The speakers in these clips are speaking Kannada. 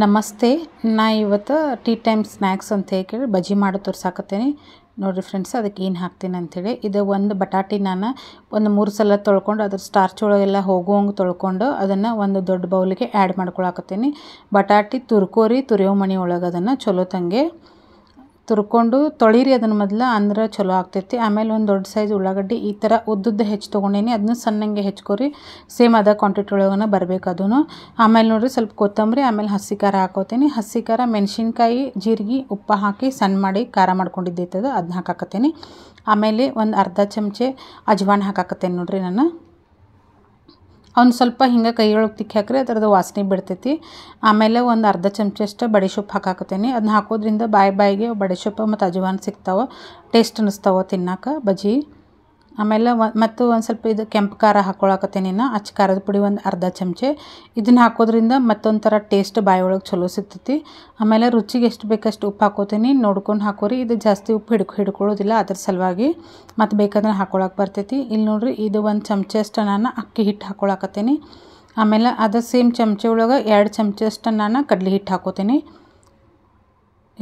ನಮಸ್ತೆ ನಾ ಇವತ್ತು ಟೀ ಟೈಮ್ ಸ್ನ್ಯಾಕ್ಸ್ ಅಂತ ಹೇಳಿ ಬಜ್ಜಿ ಮಾಡಿ ತೋರಿಸಾಕತ್ತೇನೆ ನೋಡಿರಿ ಫ್ರೆಂಡ್ಸ್ ಅದಕ್ಕೆ ಏನು ಹಾಕ್ತೀನಿ ಅಂಥೇಳಿ ಇದು ಒಂದು ಬಟಾಟಿ ನಾನು ಒಂದು ಮೂರು ಸಲ ತೊಳ್ಕೊಂಡು ಅದ್ರ ಸ್ಟಾರ್ಚ್ ಒಳಗೆಲ್ಲ ಹೋಗುವಂಗೆ ತೊಳ್ಕೊಂಡು ಅದನ್ನು ಒಂದು ದೊಡ್ಡ ಬೌಲಿಗೆ ಆ್ಯಡ್ ಮಾಡ್ಕೊಳಕತ್ತೀನಿ ಬಟಾಟಿ ತುರ್ಕೋರಿ ತುರಿಯೋ ಮಣಿ ಒಳಗೆ ಅದನ್ನು ಚಲೋ ತಂಗೆ ತುರ್ಕೊಂಡು ತೊಳೀರಿ ಅದನ್ನ ಮೊದ್ಲು ಅಂದ್ರೆ ಚಲೋ ಆಗ್ತೈತಿ ಆಮೇಲೆ ಒಂದು ದೊಡ್ಡ ಸೈಜ್ ಉಳ್ಳಾಗಡ್ಡಿ ಈ ಥರ ಉದ್ದದ್ದು ಹೆಚ್ಚು ತೊಗೊಂಡೇನಿ ಅದನ್ನ ಸಣ್ಣಂಗೆ ಹೆಚ್ಕೊರಿ ಸೇಮ್ ಅದ ಕ್ವಾಂಟಿಟಿ ಒಳಗನ ಬರಬೇಕು ಅದೂ ಆಮೇಲೆ ನೋಡಿರಿ ಸ್ವಲ್ಪ ಕೊತ್ತಂಬರಿ ಆಮೇಲೆ ಹಸಿ ಖಾರ ಹಾಕೋತೀನಿ ಹಸಿ ಖಾರ ಮೆಣಸಿನ್ಕಾಯಿ ಜೀರಿಗೆ ಉಪ್ಪು ಹಾಕಿ ಸಣ್ಣ ಮಾಡಿ ಖಾರ ಮಾಡ್ಕೊಂಡಿದ್ದೈತದ ಅದನ್ನ ಹಾಕಾಕತ್ತೀನಿ ಆಮೇಲೆ ಒಂದು ಅರ್ಧ ಚಮಚೆ ಅಜ್ವಾನ ಹಾಕಾಕತ್ತೇನೆ ನೋಡಿರಿ ನಾನು ಅವ್ನು ಸ್ವಲ್ಪ ಹಿಂಗೆ ಕೈಯೊಳಗೆ ತಿಕ್ಕಾಕ್ರೆ ಅದರದ್ದು ವಾಸನೆ ಬಿಡ್ತೈತಿ ಆಮೇಲೆ ಒಂದು ಅರ್ಧ ಚಮಚಷ್ಟು ಬಡಿ ಸೊಪ್ಪು ಹಾಕಾಕತ್ತೀನಿ ಅದನ್ನ ಹಾಕೋದ್ರಿಂದ ಬಾಯಿ ಬಾಯಿಗೆ ಬಡಿ ಸೊಪ್ಪು ಮತ್ತು ಅಜವಾನ್ ಸಿಗ್ತಾವೆ ಟೇಸ್ಟ್ ಅನ್ನಿಸ್ತಾವೆ ತಿನ್ನೋಕೆ ಬಜ್ಜಿ ಆಮೇಲೆ ಮತ್ತು ಒಂದು ಸ್ವಲ್ಪ ಇದು ಕೆಂಪು ಖಾರ ಹಾಕ್ಕೊಳಕತ್ತೇನಿ ನಾ ಅಚ್ಚ ಖಾರದ ಪುಡಿ ಒಂದು ಅರ್ಧ ಚಮಚೆ ಇದನ್ನು ಹಾಕೋದ್ರಿಂದ ಮತ್ತೊಂಥರ ಥರ ಟೇಸ್ಟ್ ಬಾಯೊಳಗೆ ಚಲೋ ಸಿಗ್ತೈತಿ ಆಮೇಲೆ ರುಚಿಗೆ ಎಷ್ಟು ಬೇಕಷ್ಟು ಉಪ್ಪು ಹಾಕೋತೀನಿ ನೋಡ್ಕೊಂಡು ಹಾಕೋರಿ ಇದು ಜಾಸ್ತಿ ಉಪ್ಪು ಹಿಡ್ಕೊ ಹಿಡ್ಕೊಳ್ಳೋದಿಲ್ಲ ಅದ್ರ ಸಲುವಾಗಿ ಮತ್ತು ಬೇಕಂದ್ರೆ ಹಾಕ್ಕೊಳಕ್ಕೆ ಬರ್ತೈತಿ ಇಲ್ಲಿ ನೋಡ್ರಿ ಇದು ಒಂದು ಚಮಚ ಅಷ್ಟು ನಾನು ಅಕ್ಕಿ ಹಿಟ್ಟು ಹಾಕ್ಕೊಳಕತ್ತೀನಿ ಆಮೇಲೆ ಅದು ಸೇಮ್ ಚಮಚೆ ಒಳಗೆ ಎರಡು ಚಮಚ ಅಷ್ಟು ನಾನು ಕಡಲೆ ಹಿಟ್ಟು ಹಾಕೋತೀನಿ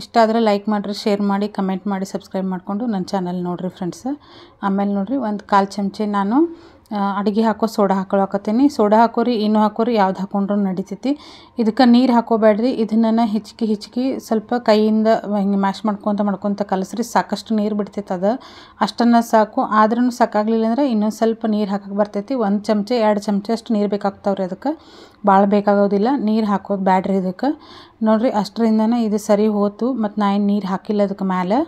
ಇಷ್ಟ ಆದರೆ ಲೈಕ್ ಮಾಡಿರಿ ಶೇರ್ ಮಾಡಿ ಕಮೆಂಟ್ ಮಾಡಿ ಸಬ್ಸ್ಕ್ರೈಬ್ ಮಾಡಿಕೊಂಡು ನನ್ನ ಚಾನಲ್ ನೋಡಿರಿ ಫ್ರೆಂಡ್ಸ್ ಆಮೇಲೆ ನೋಡಿರಿ ಒಂದು ಕಾಲು ಚಮಚೆ ನಾನು ಅಡುಗೆ ಹಾಕೋ ಸೋಡಾ ಹಾಕೊಳಕತ್ತೀನಿ ಸೋಡಾ ಹಾಕೋರಿ ಏನು ಹಾಕೋರಿ ಯಾವ್ದು ಹಾಕೊಂಡ್ರೂ ನಡಿತೈತಿ ಇದಕ್ಕೆ ನೀರು ಹಾಕೋಬೇಡ್ರಿ ಇದನ್ನ ಹೆಚ್ಚಿಗೆ ಹಿಚ್ಕಿ ಸ್ವಲ್ಪ ಕೈಯಿಂದ ಹಿಂಗೆ ಮ್ಯಾಶ್ ಮಾಡ್ಕೊತ ಮಾಡ್ಕೊತ ಕಲಸ್ರಿ ಸಾಕಷ್ಟು ನೀರು ಬಿಡ್ತೈತೆ ಅದು ಅಷ್ಟನ್ನು ಸಾಕು ಆದ್ರೂ ಸಾಕಾಗಲಿಲ್ಲ ಅಂದ್ರೆ ಇನ್ನೊಂದು ಸ್ವಲ್ಪ ನೀರು ಹಾಕೋಕೆ ಬರ್ತೈತಿ ಒಂದು ಚಮಚ ಎರಡು ಚಮಚ ಅಷ್ಟು ನೀರು ಬೇಕಾಗ್ತಾವ್ರಿ ಅದಕ್ಕೆ ಭಾಳ ಬೇಕಾಗೋದಿಲ್ಲ ನೀರು ಹಾಕೋದು ಬ್ಯಾಡ್ರಿ ಇದಕ್ಕೆ ನೋಡಿರಿ ಅಷ್ಟರಿಂದನೇ ಇದು ಸರಿ ಹೋತು ಮತ್ತು ನಾ ಏನು ನೀರು ಹಾಕಿಲ್ಲ ಅದಕ್ಕೆ ಮ್ಯಾಲೆ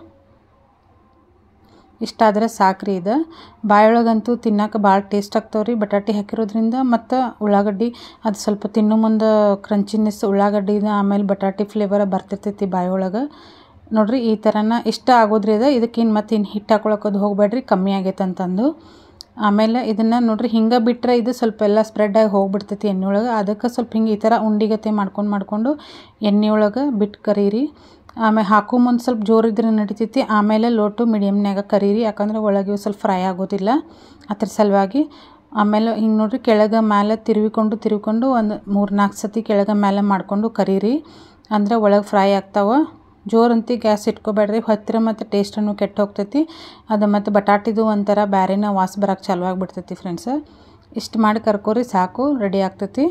ಇಷ್ಟಾದರೆ ಸಾಕ್ರಿ ಇದು ಬಾಯೊಳಗಂತೂ ತಿನ್ನಕ್ಕೆ ಭಾಳ ಟೇಸ್ಟ್ ಆಗ್ತಾವೆ ರೀ ಬಟಾಟೆ ಹಾಕಿರೋದ್ರಿಂದ ಮತ್ತು ಉಳ್ಳಾಗಡ್ಡಿ ಅದು ಸ್ವಲ್ಪ ತಿನ್ನೋ ಮುಂದೆ ಕ್ರಂಚಿನೆಸ್ ಉಳ್ಳಾಗಡ್ಡಿನ ಆಮೇಲೆ ಬಟಾಟೆ ಫ್ಲೇವರ್ ಬರ್ತಿರ್ತೈತಿ ಬಾಯೊಳಗೆ ನೋಡ್ರಿ ಈ ಥರನ ಇಷ್ಟ ಆಗೋದ್ರಿ ಇದು ಇದಕ್ಕೇನು ಮತ್ತು ಇನ್ನು ಹಿಟ್ಟು ಹೋಗಬೇಡ್ರಿ ಕಮ್ಮಿ ಆಗೈತೆ ಅಂತಂದು ಆಮೇಲೆ ಇದನ್ನು ನೋಡ್ರಿ ಹಿಂಗೆ ಬಿಟ್ಟರೆ ಇದು ಸ್ವಲ್ಪ ಎಲ್ಲ ಆಗಿ ಹೋಗಿಬಿಡ್ತೈತಿ ಎಣ್ಣೆ ಒಳಗೆ ಅದಕ್ಕೆ ಸ್ವಲ್ಪ ಹಿಂಗೆ ಈ ಥರ ಉಂಡಿಗತೆ ಮಾಡ್ಕೊಂಡು ಮಾಡಿಕೊಂಡು ಎಣ್ಣೆ ಒಳಗೆ ಬಿಟ್ಟು ಕರೀರಿ ಆಮೇಲೆ ಹಾಕು ಮುಂದೆ ಸ್ವಲ್ಪ ಜೋರಿದ್ರೆ ನಡಿತೈತಿ ಆಮೇಲೆ ಲೋಟು ಮೀಡಿಯಮ್ನಾಗ ಕರೀರಿ ಯಾಕಂದ್ರೆ ಒಳಗೆ ಸ್ವಲ್ಪ ಫ್ರೈ ಆಗೋದಿಲ್ಲ ಅದ್ರ ಸಲುವಾಗಿ ಆಮೇಲೆ ಹಿಂಗೆ ನೋಡಿರಿ ಕೆಳಗೆ ಮೇಲೆ ತಿರುವಿಕೊಂಡು ತಿರುವಿಕೊಂಡು ಒಂದು ಮೂರು ನಾಲ್ಕು ಸತಿ ಕೆಳಗೆ ಮೇಲೆ ಮಾಡಿಕೊಂಡು ಕರೀರಿ ಅಂದರೆ ಒಳಗೆ ಫ್ರೈ ಆಗ್ತಾವೆ ಜೋರಂತಿ ಗ್ಯಾಸ್ ಇಟ್ಕೋಬೇಡ್ರಿ ಹತ್ತಿರ ಮತ್ತು ಟೇಸ್ಟನ್ನು ಕೆಟ್ಟು ಹೋಗ್ತೈತಿ ಅದು ಮತ್ತು ಬಟಾಟಿದು ಒಂಥರ ಬ್ಯಾರೆನ ವಾಸ ಬರೋಕ್ಕೆ ಚಾಲು ಆಗಿಬಿಡ್ತೈತಿ ಫ್ರೆಂಡ್ಸ್ ಇಷ್ಟು ಮಾಡಿ ಕರ್ಕೋರಿ ಸಾಕು ರೆಡಿ ಆಗ್ತೈತಿ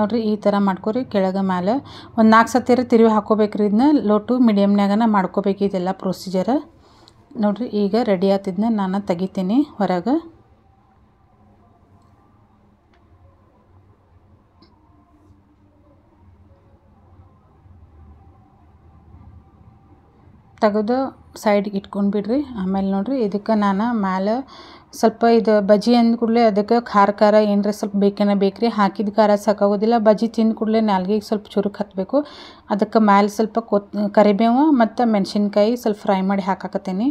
ನೋಡಿರಿ ಈ ಥರ ಮಾಡ್ಕೊರಿ ಕೆಳಗೆ ಮೇಲೆ ಒಂದು ನಾಲ್ಕು ಸತ್ತಿರ ತಿರುವಿ ಹಾಕೋಬೇಕ್ರಿ ಇದನ್ನ ಲೋ ಟು ಮೀಡಿಯಮ್ನಾಗನ ಮಾಡ್ಕೋಬೇಕು ಇದೆಲ್ಲ ಪ್ರೊಸೀಜರ್ ಈಗ ರೆಡಿ ಆತಿದ್ನ ನಾನು ತೆಗಿತೀನಿ ಹೊರಗೆ ತೆಗೆದು ಸೈಡ್ಗೆ ಇಟ್ಕೊಂಡು ಬಿಡ್ರಿ ಆಮೇಲೆ ನೋಡಿರಿ ಇದಕ್ಕೆ ನಾನು ಮ್ಯಾಲ ಸ್ವಲ್ಪ ಇದು ಬಜ್ಜಿ ಅಂದ ಕೂಡಲೇ ಅದಕ್ಕೆ ಖಾರ ಖಾರ ಏನರ ಸ್ವಲ್ಪ ಬೇಕೇನ ಬೇಕ್ರಿ ಹಾಕಿದ ಖಾರ ಸಾಕಾಗೋದಿಲ್ಲ ಬಜ್ಜಿ ತಿಂದ ಕೂಡಲೇ ನಾಲ್ಗೆಗೆ ಸ್ವಲ್ಪ ಚುರುಕು ಹತ್ತಬೇಕು ಅದಕ್ಕೆ ಮ್ಯಾಲೆ ಸ್ವಲ್ಪ ಕೊತ್ ಕರಿಬೇವು ಮತ್ತು ಮೆಣಸಿನ್ಕಾಯಿ ಸ್ವಲ್ಪ ಫ್ರೈ ಮಾಡಿ ಹಾಕಾಕತ್ತೀನಿ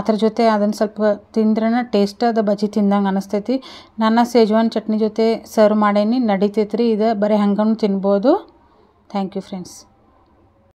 ಅದ್ರ ಜೊತೆ ಅದನ್ನು ಸ್ವಲ್ಪ ತಿಂದ್ರೆ ಟೇಸ್ಟ್ ಅದು ಬಜ್ಜಿ ತಿಂದಂಗೆ ಅನಿಸ್ತೈತಿ ನಾನು ಸೇಜ್ವಾನ್ ಚಟ್ನಿ ಜೊತೆ ಸರ್ವ್ ಮಾಡೇನಿ ರೀ ಇದು ಬರೀ ಹಂಗನೂ ತಿನ್ಬೋದು ಥ್ಯಾಂಕ್ ಯು ಫ್ರೆಂಡ್ಸ್